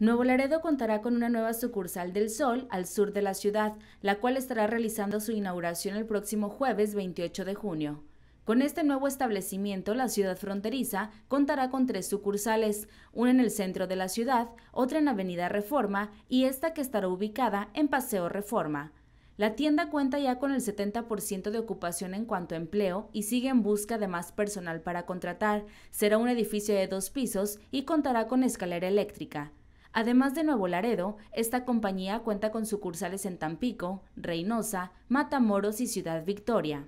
Nuevo Laredo contará con una nueva sucursal del Sol al sur de la ciudad, la cual estará realizando su inauguración el próximo jueves 28 de junio. Con este nuevo establecimiento, la ciudad fronteriza contará con tres sucursales, una en el centro de la ciudad, otra en Avenida Reforma y esta que estará ubicada en Paseo Reforma. La tienda cuenta ya con el 70% de ocupación en cuanto a empleo y sigue en busca de más personal para contratar. Será un edificio de dos pisos y contará con escalera eléctrica. Además de Nuevo Laredo, esta compañía cuenta con sucursales en Tampico, Reynosa, Matamoros y Ciudad Victoria.